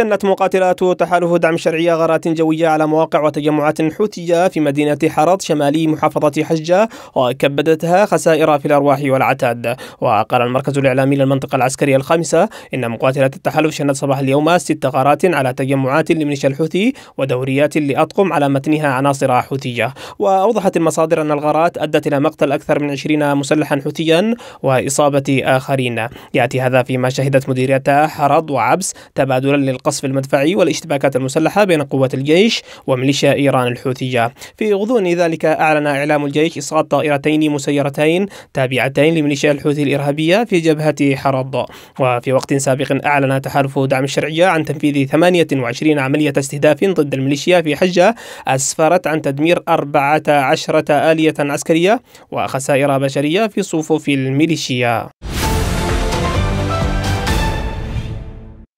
شنت مقاتلات تحالف دعم الشرعية غارات جوية على مواقع وتجمعات حوثية في مدينة حرض شمالي محافظة حجة وكبدتها خسائر في الأرواح والعتاد وقال المركز الإعلامي للمنطقة العسكرية الخامسة إن مقاتلات التحالف شنت صباح اليوم ست غارات على تجمعات لميليشيا الحوثي ودوريات لأطقم على متنها عناصر حوثية وأوضحت المصادر أن الغارات أدت إلى مقتل أكثر من 20 مسلحا حوثيا وإصابة آخرين يأتي هذا فيما شهدت مديريتا حرض وعبس تبادلا للقصف القصف المدفعي والاشتباكات المسلحة بين قوات الجيش وميليشيا إيران الحوثية في غضون ذلك أعلن إعلام الجيش إسقاط طائرتين مسيرتين تابعتين لميليشيا الحوثي الإرهابية في جبهة حرض وفي وقت سابق أعلن تحالف دعم الشرعية عن تنفيذ 28 عملية استهداف ضد الميليشيا في حجة أسفرت عن تدمير 14 آلية عسكرية وخسائر بشرية في صفوف الميليشيا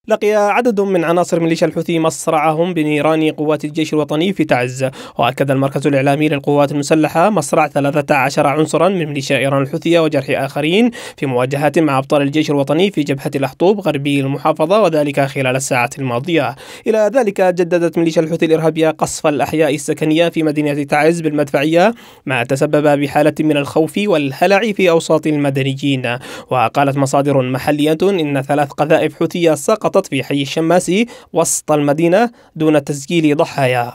لقي عدد من عناصر ميليشيا الحوثي مصرعهم بنيران قوات الجيش الوطني في تعز وأكد المركز الإعلامي للقوات المسلحة مصرع 13 عنصرا من ميليشيا إيران الحوثية وجرح آخرين في مواجهات مع أبطال الجيش الوطني في جبهة الأحطوب غربي المحافظة وذلك خلال الساعات الماضية إلى ذلك جددت ميليشيا الحوثي الإرهابية قصف الأحياء السكنية في مدينة تعز بالمدفعية ما تسبب بحالة من الخوف والهلع في أوساط المدنيين وقالت مصادر محلية إن ثلاث قذائف حوثية سقطت سقطت في حي الشماسي وسط المدينة دون تسجيل ضحايا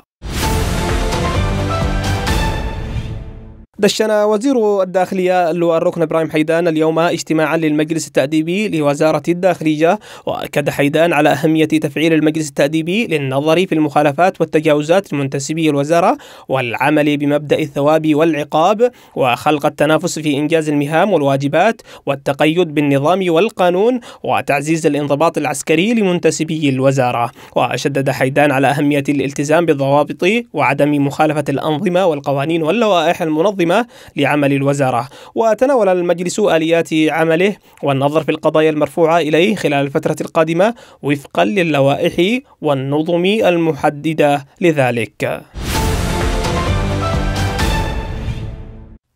دشن وزير الداخلية الركن إبراهيم حيدان اليوم اجتماعا للمجلس التأديبي لوزارة الداخلية وأكد حيدان على أهمية تفعيل المجلس التأديبي للنظر في المخالفات والتجاوزات لمنتسبي الوزارة والعمل بمبدأ الثواب والعقاب وخلق التنافس في إنجاز المهام والواجبات والتقيد بالنظام والقانون وتعزيز الانضباط العسكري لمنتسبي الوزارة وشدد حيدان على أهمية الالتزام بالضوابط وعدم مخالفة الأنظمة والقوانين واللوائح المنظمة القادمة لعمل الوزارة وتناول المجلس آليات عمله والنظر في القضايا المرفوعة إليه خلال الفترة القادمة وفقا للوائح والنظم المحددة لذلك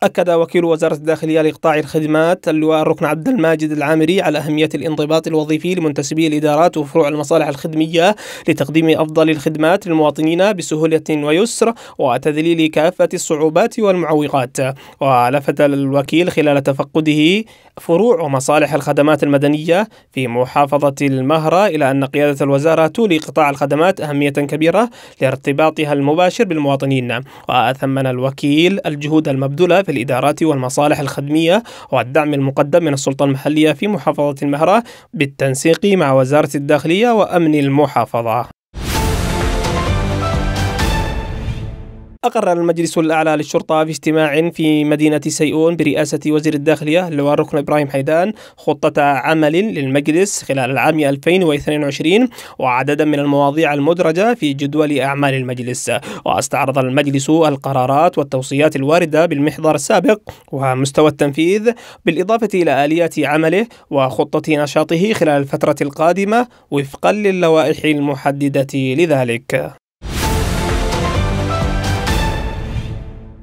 أكد وكيل وزارة الداخلية لقطاع الخدمات اللواء الركن عبد الماجد العامري على أهمية الانضباط الوظيفي لمنتسبي الإدارات وفروع المصالح الخدمية لتقديم أفضل الخدمات للمواطنين بسهولة ويسر وتذليل كافة الصعوبات والمعوقات ولفت الوكيل خلال تفقده فروع ومصالح الخدمات المدنية في محافظة المهرة إلى أن قيادة الوزارة تولي قطاع الخدمات أهمية كبيرة لارتباطها المباشر بالمواطنين وأثمن الوكيل الجهود المبذولة في الإدارات والمصالح الخدمية والدعم المقدم من السلطة المحلية في محافظة المهرة بالتنسيق مع وزارة الداخلية وأمن المحافظة أقر المجلس الأعلى للشرطة في اجتماع في مدينة سيئون برئاسة وزير الداخلية اللواء الركن إبراهيم حيدان خطة عمل للمجلس خلال العام 2022 وعددا من المواضيع المدرجة في جدول أعمال المجلس واستعرض المجلس القرارات والتوصيات الواردة بالمحضر السابق ومستوى التنفيذ بالإضافة إلى آليات عمله وخطة نشاطه خلال الفترة القادمة وفقا للوائح المحددة لذلك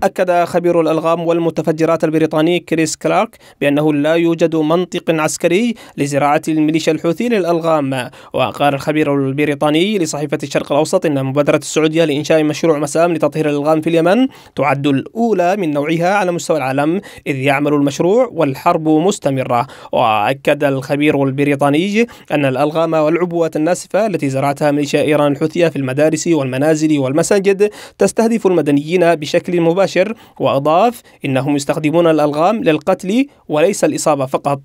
أكد خبير الألغام والمتفجرات البريطاني كريس كلارك بأنه لا يوجد منطق عسكري لزراعة الميليشيا الحوثي للألغام وقال الخبير البريطاني لصحيفة الشرق الأوسط أن مبادرة السعودية لإنشاء مشروع مسام لتطهير الألغام في اليمن تعد الأولى من نوعها على مستوى العالم إذ يعمل المشروع والحرب مستمرة وأكد الخبير البريطاني أن الألغام والعبوات الناسفة التي زرعتها ميليشيا إيران الحوثية في المدارس والمنازل والمساجد تستهدف المدنيين بشكل مباشر عشر وأضاف إنهم يستخدمون الألغام للقتل وليس الإصابة فقط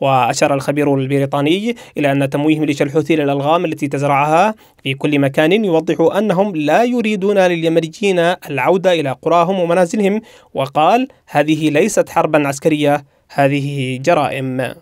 وأشار الخبير البريطاني إلى أن تمويه ميليشيا الحوثي للألغام التي تزرعها في كل مكان يوضح أنهم لا يريدون لليمنيين العودة إلى قراهم ومنازلهم وقال هذه ليست حربا عسكرية هذه جرائم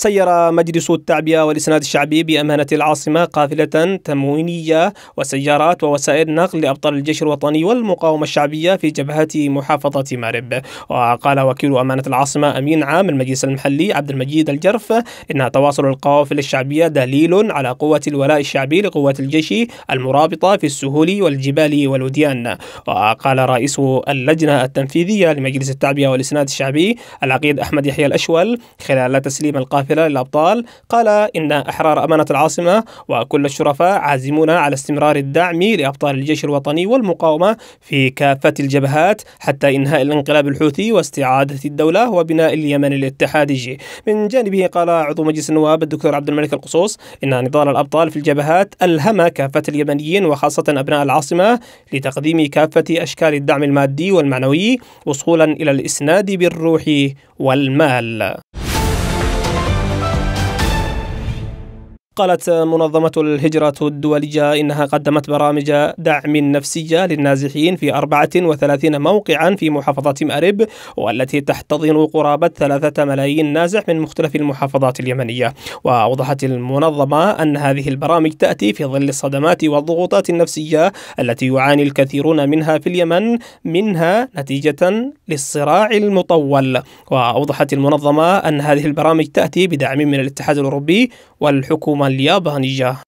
سير مجلس التعبئة والإسناد الشعبي بأمانة العاصمة قافلة تموينية وسيارات ووسائل نقل لأبطال الجيش الوطني والمقاومة الشعبية في جبهة محافظة مارب وقال وكيل أمانة العاصمة أمين عام المجلس المحلي عبد المجيد الجرف إن تواصل القوافل الشعبية دليل على قوة الولاء الشعبي لقوات الجيش المرابطة في السهول والجبال والوديان وقال رئيس اللجنة التنفيذية لمجلس التعبئة والإسناد الشعبي العقيد أحمد يحيى الأشول خلال تسليم القافلة هلال الأبطال قال إن أحرار أمانة العاصمة وكل الشرفاء عازمون على استمرار الدعم لأبطال الجيش الوطني والمقاومة في كافة الجبهات حتى إنهاء الانقلاب الحوثي واستعادة الدولة وبناء اليمن الاتحادي من جانبه قال عضو مجلس النواب الدكتور عبد الملك القصوص إن نضال الأبطال في الجبهات ألهم كافة اليمنيين وخاصة أبناء العاصمة لتقديم كافة أشكال الدعم المادي والمعنوي وصولا إلى الإسناد بالروح والمال قالت منظمة الهجرة الدولية إنها قدمت برامج دعم نفسية للنازحين في 34 موقعا في محافظة مأرب والتي تحتضن قرابة 3 ملايين نازح من مختلف المحافظات اليمنية وأوضحت المنظمة أن هذه البرامج تأتي في ظل الصدمات والضغوطات النفسية التي يعاني الكثيرون منها في اليمن منها نتيجة للصراع المطول وأوضحت المنظمة أن هذه البرامج تأتي بدعم من الاتحاد الأوروبي والحكومة اليابانية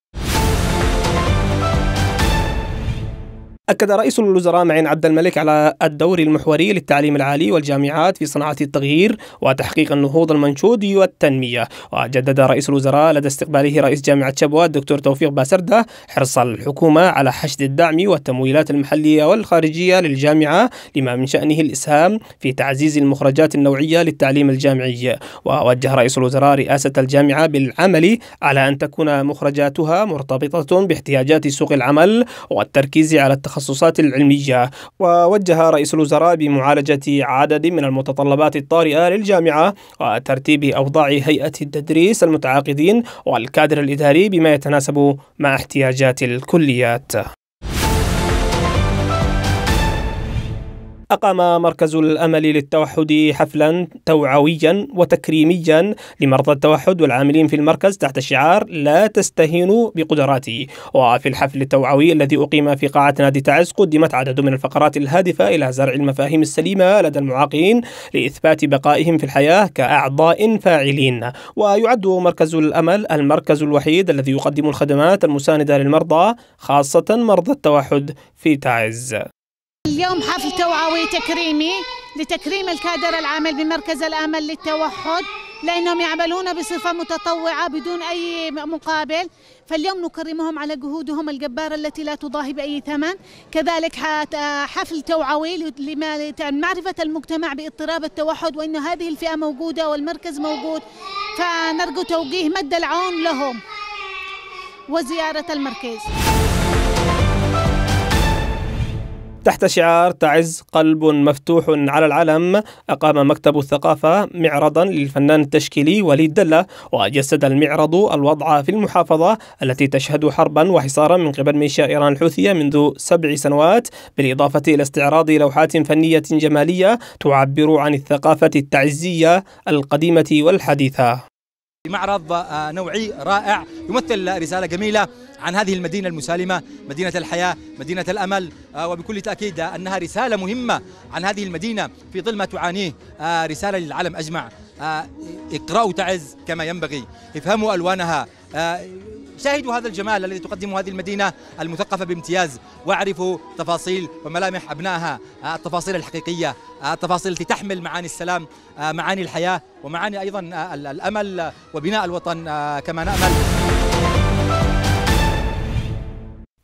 أكد رئيس الوزراء معين عبد الملك على الدور المحوري للتعليم العالي والجامعات في صناعة التغيير وتحقيق النهوض المنشود والتنمية وجدد رئيس الوزراء لدى استقباله رئيس جامعة شبوة الدكتور توفيق باسردة حرص الحكومة على حشد الدعم والتمويلات المحلية والخارجية للجامعة لما من شأنه الإسهام في تعزيز المخرجات النوعية للتعليم الجامعي ووجه رئيس الوزراء رئاسة الجامعة بالعمل على أن تكون مخرجاتها مرتبطة باحتياجات سوق العمل والتركيز على التخصص التخصصات العلمية ووجه رئيس الوزراء بمعالجة عدد من المتطلبات الطارئة للجامعة وترتيب أوضاع هيئة التدريس المتعاقدين والكادر الإداري بما يتناسب مع احتياجات الكليات أقام مركز الأمل للتوحد حفلا توعويا وتكريميا لمرضى التوحد والعاملين في المركز تحت شعار لا تستهينوا بقدراتي وفي الحفل التوعوي الذي أقيم في قاعة نادي تعز قدمت عدد من الفقرات الهادفة إلى زرع المفاهيم السليمة لدى المعاقين لإثبات بقائهم في الحياة كأعضاء فاعلين ويعد مركز الأمل المركز الوحيد الذي يقدم الخدمات المساندة للمرضى خاصة مرضى التوحد في تعز اليوم حفل توعوي تكريمي لتكريم الكادر العامل بمركز الامل للتوحد لانهم يعملون بصفه متطوعه بدون اي مقابل فاليوم نكرمهم على جهودهم الجباره التي لا تضاهي باي ثمن كذلك حفل توعوي لمعرفه المجتمع باضطراب التوحد وان هذه الفئه موجوده والمركز موجود فنرجو توجيه مد العون لهم وزياره المركز تحت شعار تعز قلب مفتوح على العلم أقام مكتب الثقافة معرضا للفنان التشكيلي وليد دلة وجسد المعرض الوضع في المحافظة التي تشهد حربا وحصارا من قبل ميليشيا إيران الحوثية منذ سبع سنوات بالإضافة إلى استعراض لوحات فنية جمالية تعبر عن الثقافة التعزية القديمة والحديثة معرض آه، نوعي رائع يمثل رسالة جميلة عن هذه المدينة المسالمة مدينة الحياة مدينة الأمل آه، وبكل تأكيد آه، أنها رسالة مهمة عن هذه المدينة في ظل ما تعانيه رسالة للعالم أجمع اقرأوا تعز كما ينبغي افهموا ألوانها آه، شاهدوا هذا الجمال الذي تقدمه هذه المدينة المثقفة بامتياز واعرفوا تفاصيل وملامح أبنائها آه، التفاصيل الحقيقية آه، التفاصيل التي تحمل معاني السلام معاني الحياة ومعاني أيضا الأمل وبناء الوطن كما نأمل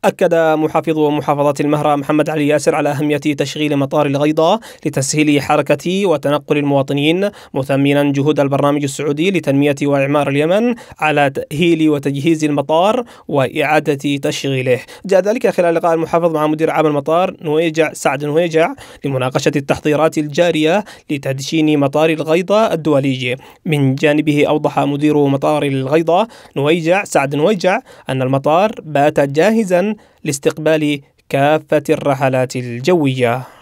أكد محافظ محافظة المهرة محمد علي ياسر على أهمية تشغيل مطار الغيضة لتسهيل حركة وتنقل المواطنين مثمنا جهود البرنامج السعودي لتنمية وإعمار اليمن على تأهيل وتجهيز المطار وإعادة تشغيله جاء ذلك خلال لقاء المحافظ مع مدير عام المطار نويجع سعد نويجع لمناقشة التحضيرات الجارية لتدشين مطار الغيضة الدولي من جانبه أوضح مدير مطار الغيضة نويجع سعد نويجع أن المطار بات جاهزا لاستقبال كافة الرحلات الجوية